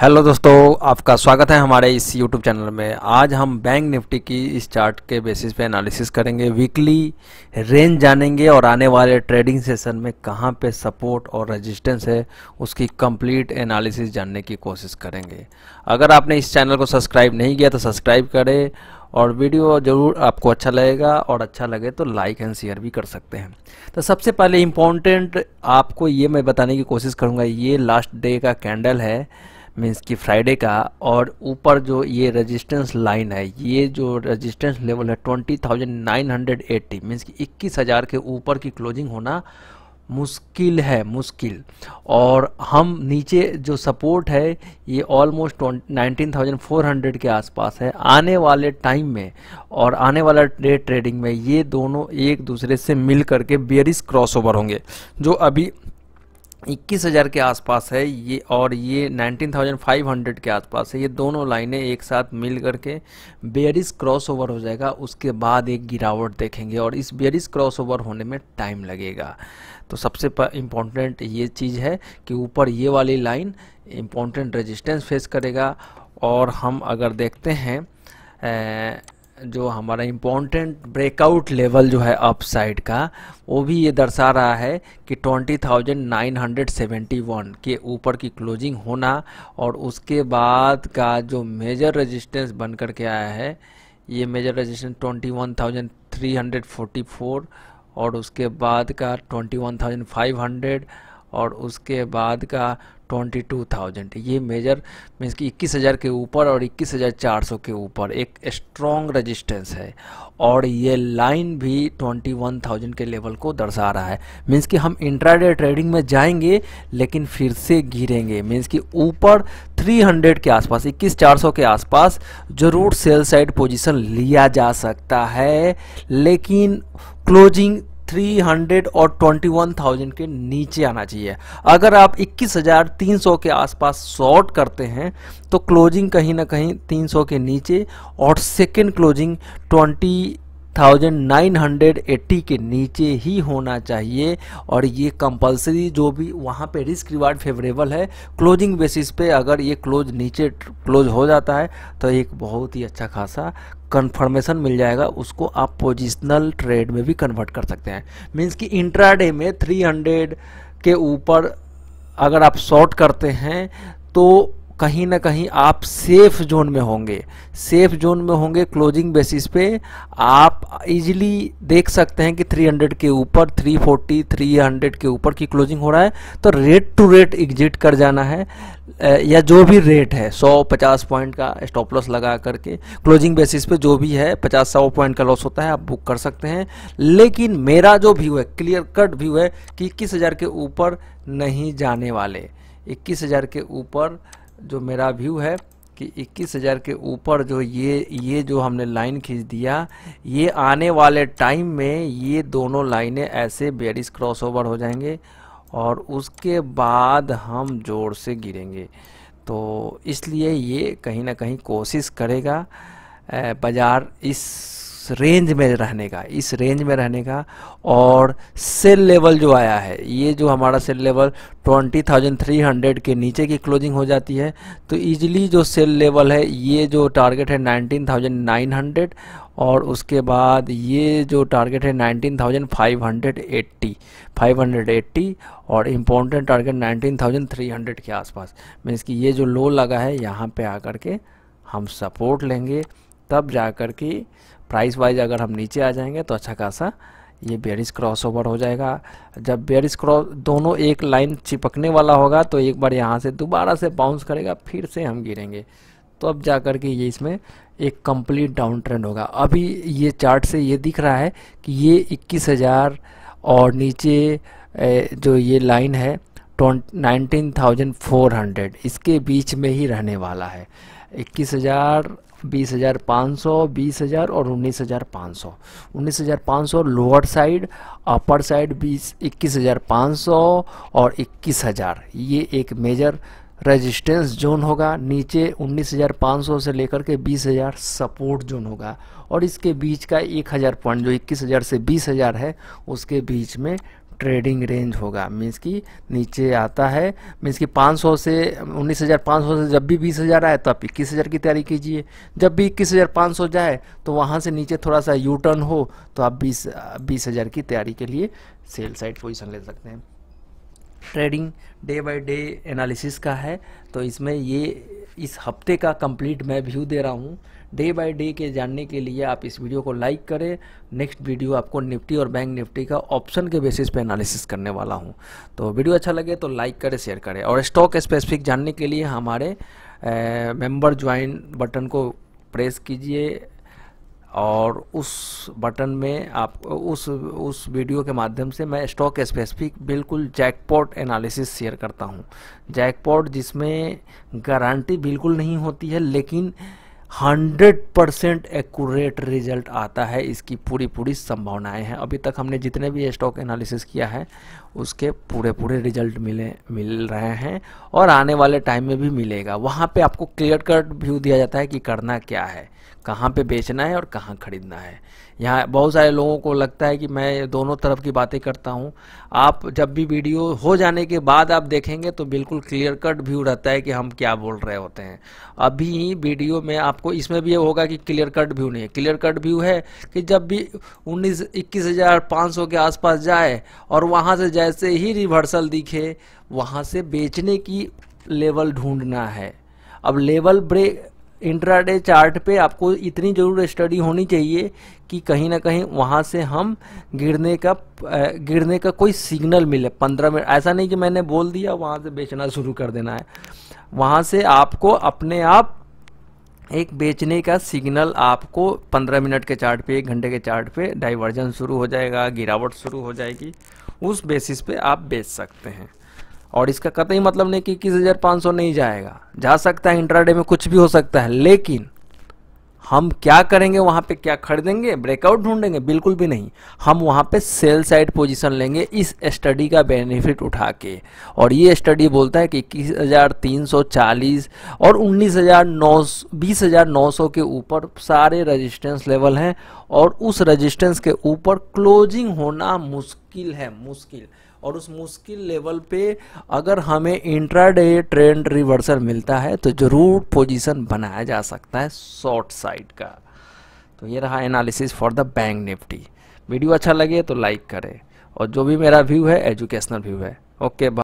hello दोस्तों आपका स्वागत है हमारे इस यूट्यूब चैनल में आज हम बैंक निफ्टी की इस चार्ट के बेसिस पे एनालिसिस करेंगे वीकली रेंज जानेंगे और आने वाले ट्रेडिंग सेशन में कहाँ पे सपोर्ट और रेजिस्टेंस है उसकी कंप्लीट एनालिसिस जानने की कोशिश करेंगे अगर आपने इस चैनल को सब्सक्राइब नहीं किया तो सब्सक्राइब करें और वीडियो ज़रूर आपको अच्छा लगेगा और अच्छा लगे तो लाइक एंड शेयर भी कर सकते हैं तो सबसे पहले इम्पोर्टेंट आपको ये मैं बताने की कोशिश करूँगा ये लास्ट डे का कैंडल है मीन्स कि फ्राइडे का और ऊपर जो ये रेजिस्टेंस लाइन है ये जो रेजिस्टेंस लेवल है 20,980 मीन्स कि 21,000 के ऊपर की क्लोजिंग होना मुश्किल है मुश्किल और हम नीचे जो सपोर्ट है ये ऑलमोस्ट 19,400 के आसपास है आने वाले टाइम में और आने वाला डे ट्रेडिंग में ये दोनों एक दूसरे से मिल करके बेरिस क्रॉसओवर होंगे जो अभी इक्कीस हज़ार के आसपास है ये और ये 19,500 के आसपास है ये दोनों लाइनें एक साथ मिल करके बेयरिस क्रॉसओवर हो जाएगा उसके बाद एक गिरावट देखेंगे और इस बेरिस क्रॉसओवर होने में टाइम लगेगा तो सबसे इम्पोर्टेंट ये चीज़ है कि ऊपर ये वाली लाइन इम्पोर्टेंट रेजिस्टेंस फेस करेगा और हम अगर देखते हैं जो हमारा इम्पोर्टेंट ब्रेकआउट लेवल जो है अपसाइड का वो भी ये दर्शा रहा है कि 20,971 के ऊपर की क्लोजिंग होना और उसके बाद का जो मेजर रेजिस्टेंस बन कर के आया है ये मेजर रेजिस्टेंस 21,344 और उसके बाद का 21,500 और उसके बाद का ट्वेंटी टू थाउजेंड ये मेजर मीन्स कि इक्कीस हज़ार के ऊपर और इक्कीस हज़ार चार सौ के ऊपर एक स्ट्रॉन्ग रजिस्टेंस है और ये लाइन भी ट्वेंटी वन थाउजेंड के लेवल को दर्शा रहा है मीन्स कि हम इंट्राडे ट्रेडिंग में जाएंगे लेकिन फिर से गिरेंगे मीन्स कि ऊपर थ्री हंड्रेड के आसपास इक्कीस चार सौ के आसपास जरूर सेल साइड पोजिशन लिया जा सकता है लेकिन क्लोजिंग 300 और 21,000 के नीचे आना चाहिए अगर आप 21,300 के आसपास शॉर्ट करते हैं तो क्लोजिंग कहीं ना कहीं 300 के नीचे और सेकेंड क्लोजिंग 20 1980 के नीचे ही होना चाहिए और ये कंपलसरी जो भी वहाँ पे रिस्क रिवार्ड फेवरेबल है क्लोजिंग बेसिस पे अगर ये क्लोज नीचे क्लोज हो जाता है तो एक बहुत ही अच्छा खासा कन्फर्मेशन मिल जाएगा उसको आप पोजिशनल ट्रेड में भी कन्वर्ट कर सकते हैं मीन्स कि इंट्राडे में 300 के ऊपर अगर आप शॉर्ट करते हैं तो कहीं ना कहीं आप सेफ जोन में होंगे सेफ जोन में होंगे क्लोजिंग बेसिस पे आप इजीली देख सकते हैं कि 300 के ऊपर 340 300 के ऊपर की क्लोजिंग हो रहा है तो रेट टू रेट एग्जिट कर जाना है या जो भी रेट है 150 पॉइंट का स्टॉप लॉस लगा करके क्लोजिंग बेसिस पे जो भी है 50 सौ पॉइंट का लॉस होता है आप बुक कर सकते हैं लेकिन मेरा जो व्यू है क्लियर कट व्यू है कि इक्कीस के ऊपर नहीं जाने वाले इक्कीस के ऊपर जो मेरा व्यू है कि 21,000 के ऊपर जो ये ये जो हमने लाइन खींच दिया ये आने वाले टाइम में ये दोनों लाइनें ऐसे बेरिस क्रॉसओवर हो जाएंगे और उसके बाद हम जोर से गिरेंगे तो इसलिए ये कहीं ना कहीं कोशिश करेगा बाज़ार इस रेंज में रहने का इस रेंज में रहने का और सेल लेवल जो आया है ये जो हमारा सेल लेवल 20,300 के नीचे की क्लोजिंग हो जाती है तो इजीली जो सेल लेवल है ये जो टारगेट है 19,900 और उसके बाद ये जो टारगेट है 19,580 580 और इम्पोर्टेंट टारगेट 19,300 के आसपास मीन्स कि ये जो लो लगा है यहाँ पे आकर के हम सपोर्ट लेंगे तब जा कर के प्राइस वाइज अगर हम नीचे आ जाएंगे तो अच्छा खासा ये बेरिस क्रॉसओवर हो जाएगा जब बेरिस क्रॉस दोनों एक लाइन चिपकने वाला होगा तो एक बार यहाँ से दोबारा से बाउंस करेगा फिर से हम गिरेंगे तो अब जा कर के ये इसमें एक कंप्लीट डाउन ट्रेंड होगा अभी ये चार्ट से ये दिख रहा है कि ये इक्कीस हज़ार और नीचे जो ये लाइन है नाइनटीन थाउजेंड फोर हंड्रेड इसके बीच में ही रहने वाला है इक्कीस हज़ार बीस हज़ार पाँच सौ बीस हज़ार और उन्नीस हज़ार पाँच सौ उन्नीस हज़ार पाँच सौ लोअर साइड अपर साइड बीस इक्कीस हज़ार पाँच सौ और इक्कीस हज़ार ये एक मेजर रेजिस्टेंस जोन होगा नीचे उन्नीस हज़ार पाँच सौ से लेकर के बीस हज़ार सपोर्ट जोन होगा और इसके बीच का एक हज़ार पॉइंट जो इक्कीस हज़ार से बीस हज़ार है उसके बीच में ट्रेडिंग रेंज होगा मीन्स कि नीचे आता है मीन्स कि 500 से 19,500 से जब भी 20,000 आए तो आप 21,000 की तैयारी कीजिए जब भी 21,500 जाए तो वहाँ से नीचे थोड़ा सा यू टर्न हो तो आप 20 हज़ार की तैयारी के लिए सेल साइड पोजीशन ले सकते हैं trading day by day analysis का है तो इसमें ये इस हफ्ते का कंप्लीट मैं व्यू दे रहा हूँ डे बाय डे के जानने के लिए आप इस वीडियो को लाइक करें नेक्स्ट वीडियो आपको निफ्टी और बैंक निफ्टी का ऑप्शन के बेसिस पे एनालिसिस करने वाला हूँ तो वीडियो अच्छा लगे तो लाइक करें शेयर करें और स्टॉक स्पेसिफिक जानने के लिए हमारे मेम्बर ज्वाइन बटन को प्रेस कीजिए और उस बटन में आप उस उस वीडियो के माध्यम से मैं स्टॉक स्पेसिफिक बिल्कुल जैकपॉट एनालिसिस शेयर करता हूँ जैकपॉट जिसमें गारंटी बिल्कुल नहीं होती है लेकिन 100 परसेंट एक्यूरेट रिजल्ट आता है इसकी पूरी पूरी संभावनाएं हैं अभी तक हमने जितने भी स्टॉक एनालिसिस किया है उसके पूरे पूरे रिजल्ट मिले मिल रहे हैं और आने वाले टाइम में भी मिलेगा वहाँ पे आपको क्लियर कट व्यू दिया जाता है कि करना क्या है कहाँ पे बेचना है और कहाँ ख़रीदना है यहाँ बहुत सारे लोगों को लगता है कि मैं दोनों तरफ की बातें करता हूँ आप जब भी वीडियो हो जाने के बाद आप देखेंगे तो बिल्कुल क्लियर कट व्यू रहता है कि हम क्या बोल रहे होते हैं अभी वीडियो में आपको इसमें भी ये होगा कि क्लियर कट व्यू नहीं है क्लियर कट व्यू है कि जब भी उन्नीस इक्कीस के आसपास जाए और वहाँ से जाए जैसे ही रिवर्सल दिखे वहाँ से बेचने की लेवल ढूंढना है अब लेवल ब्रेक इंट्राडे चार्ट पे आपको इतनी ज़रूर स्टडी होनी चाहिए कि कहीं ना कहीं वहाँ से हम गिरने का गिरने का कोई सिग्नल मिले पंद्रह मिनट ऐसा नहीं कि मैंने बोल दिया वहाँ से बेचना शुरू कर देना है वहाँ से आपको अपने आप एक बेचने का सिग्नल आपको पंद्रह मिनट के चार्ट पे एक घंटे के चार्ट पे डाइवर्जन शुरू हो जाएगा गिरावट शुरू हो जाएगी उस बेसिस पे आप बेच सकते हैं और इसका कतई मतलब नहीं कि इक्कीस हज़ार पाँच सौ नहीं जाएगा जा सकता है इंट्राडे में कुछ भी हो सकता है लेकिन हम क्या करेंगे वहाँ पे क्या खरीदेंगे ब्रेकआउट ढूंढेंगे बिल्कुल भी नहीं हम वहाँ पे सेल साइड पोजीशन लेंगे इस स्टडी का बेनिफिट उठा के और ये स्टडी बोलता है कि इक्कीस हज़ार तीन सौ चालीस और उन्नीस हज़ार नौ बीस हज़ार नौ सौ के ऊपर सारे रजिस्टेंस लेवल हैं और उस रजिस्टेंस के ऊपर क्लोजिंग होना मुश्किल है मुश्किल और उस मुश्किल लेवल पे अगर हमें इंट्राडे ट्रेंड रिवर्सल मिलता है तो ज़रूर पोजीशन बनाया जा सकता है शॉर्ट साइड का तो ये रहा analysis for the bank Nifty video अच्छा लगे तो लाइक करें और जो भी मेरा व्यू है एजुकेशनल व्यू है ओके